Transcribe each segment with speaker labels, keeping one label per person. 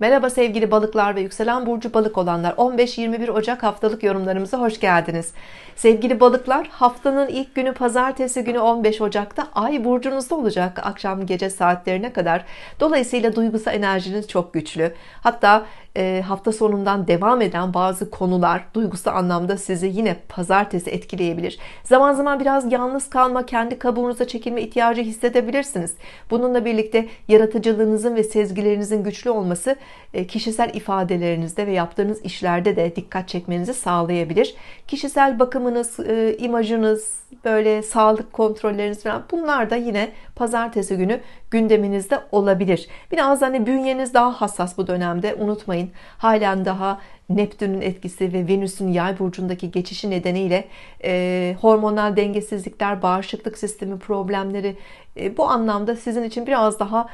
Speaker 1: Merhaba sevgili balıklar ve yükselen burcu balık olanlar 15-21 Ocak haftalık yorumlarımıza hoş geldiniz. Sevgili balıklar haftanın ilk günü pazartesi günü 15 Ocak'ta ay burcunuzda olacak akşam gece saatlerine kadar. Dolayısıyla duygusal enerjiniz çok güçlü. Hatta e, hafta sonundan devam eden bazı konular duygusal anlamda sizi yine pazartesi etkileyebilir. Zaman zaman biraz yalnız kalma, kendi kabuğunuza çekilme ihtiyacı hissedebilirsiniz. Bununla birlikte yaratıcılığınızın ve sezgilerinizin güçlü olması e, kişisel ifadelerinizde ve yaptığınız işlerde de dikkat çekmenizi sağlayabilir. Kişisel bakımınız, e, imajınız, böyle sağlık kontrolleriniz falan bunlar da yine pazartesi günü gündeminizde olabilir. Biraz hani bünyeniz daha hassas bu dönemde unutmayın. Halen daha Neptün'ün etkisi ve Venüs'ün yay burcundaki geçişi nedeniyle e, hormonal dengesizlikler, bağışıklık sistemi problemleri e, bu anlamda sizin için biraz daha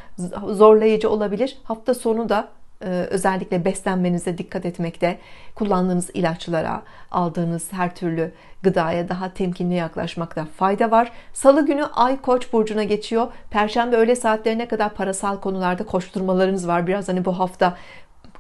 Speaker 1: zorlayıcı olabilir. Hafta sonu da e, özellikle beslenmenize dikkat etmekte, kullandığınız ilaçlara, aldığınız her türlü gıdaya daha temkinli yaklaşmakta fayda var. Salı günü Ay Koç burcuna geçiyor. Perşembe öğle saatlerine kadar parasal konularda koşturmalarınız var. Biraz hani bu hafta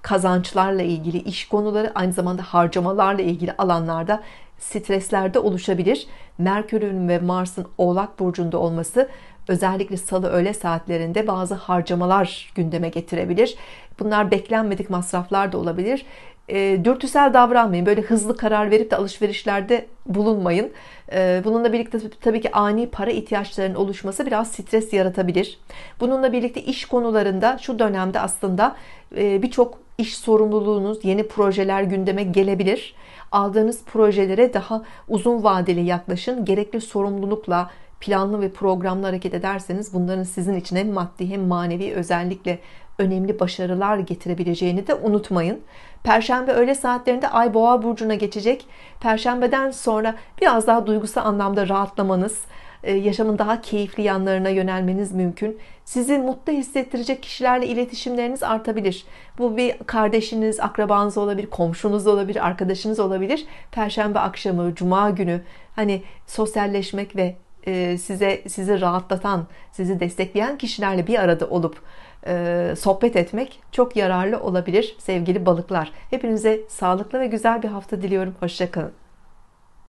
Speaker 1: kazançlarla ilgili iş konuları aynı zamanda harcamalarla ilgili alanlarda streslerde oluşabilir. Merkür'ün ve Mars'ın Oğlak burcunda olması özellikle salı öğle saatlerinde bazı harcamalar gündeme getirebilir. Bunlar beklenmedik masraflar da olabilir. E, dürtüsel davranmayın. Böyle hızlı karar verip de alışverişlerde bulunmayın. E, bununla birlikte tabii ki ani para ihtiyaçlarının oluşması biraz stres yaratabilir. Bununla birlikte iş konularında şu dönemde aslında e, birçok iş sorumluluğunuz, yeni projeler gündeme gelebilir. Aldığınız projelere daha uzun vadeli yaklaşın. Gerekli sorumlulukla, planlı ve programlı hareket ederseniz bunların sizin için hem maddi hem manevi özellikle önemli başarılar getirebileceğini de unutmayın. Perşembe öğle saatlerinde Ay Boğa burcuna geçecek. Perşembeden sonra biraz daha duygusal anlamda rahatlamanız, e, yaşamın daha keyifli yanlarına yönelmeniz mümkün. Sizi mutlu hissettirecek kişilerle iletişimleriniz artabilir. Bu bir kardeşiniz, akrabanız olabilir, komşunuz olabilir, arkadaşınız olabilir. Perşembe akşamı, cuma günü hani sosyalleşmek ve e, size sizi rahatlatan, sizi destekleyen kişilerle bir arada olup e, sohbet etmek çok yararlı olabilir sevgili balıklar. Hepinize sağlıklı ve güzel bir hafta diliyorum. Hoşçakalın.